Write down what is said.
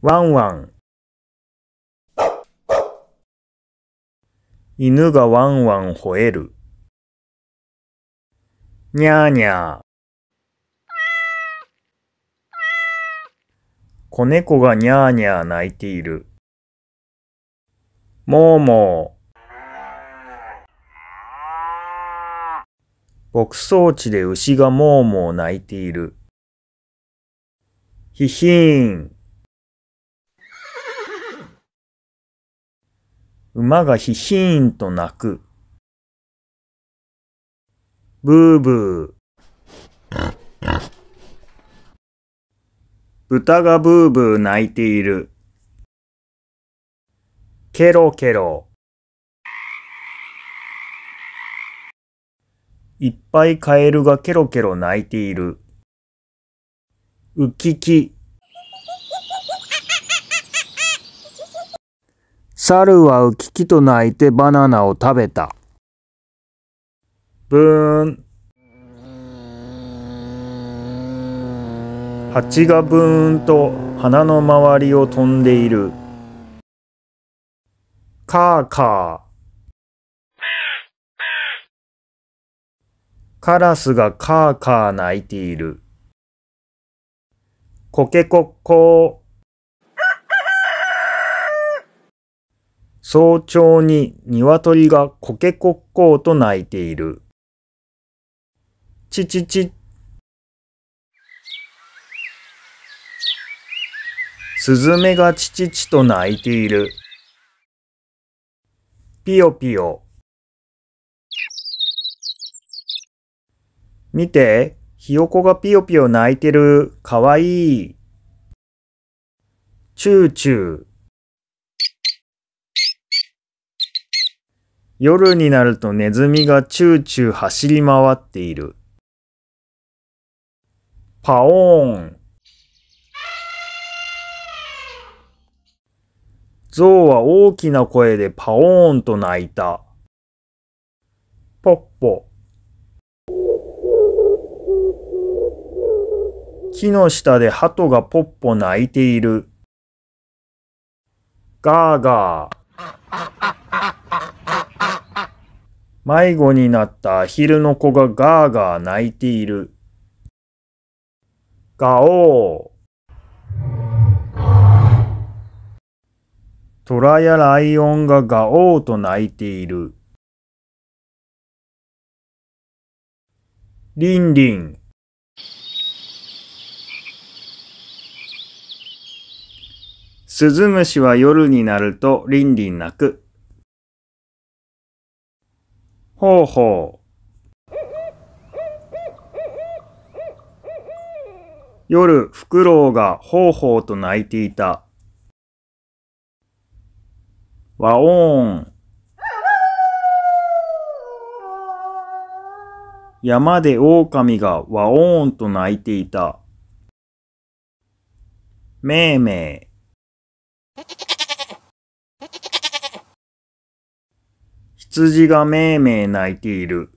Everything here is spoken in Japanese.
ワンワン犬がワンワン吠える。にゃーにゃー。子猫がにゃーにゃー泣いている。もーもー。牧草地で牛がもーもー泣いている。ひひーん。馬がひひーんと鳴く。ブーブー。豚がブーブー鳴いている。ケロケロ。いっぱいカエルがケロケロ鳴いている。ウキキ。猿はウキキと鳴いてバナナを食べた。ブーン。蜂がブーンと鼻の周りを飛んでいる。カーカー。カラスがカーカー鳴いている。コケコッコー。早朝に鶏がコケコッコーと鳴いている。チチチスズメがチチチと鳴いている。ピヨピヨ。見て、ひよこがピヨピヨ鳴いてる。かわいい。チューチュー。夜になるとネズミがチューチュー走り回っている。パオーン。ゾウは大きな声でパオーンと鳴いた。ポッポ。木の下で鳩がポッポ鳴いている。ガーガー。迷子になったアヒルの子がガーガー泣いている。ガオー。トラやライオンがガオーと泣いている。リンリン。スズムシは夜になるとリンリン鳴く。ほうほう。夜、フクロウがほうほうと泣いていた。わお和音。山で狼がわおーんと泣いていた。めいめい。羊がめいめい鳴いている。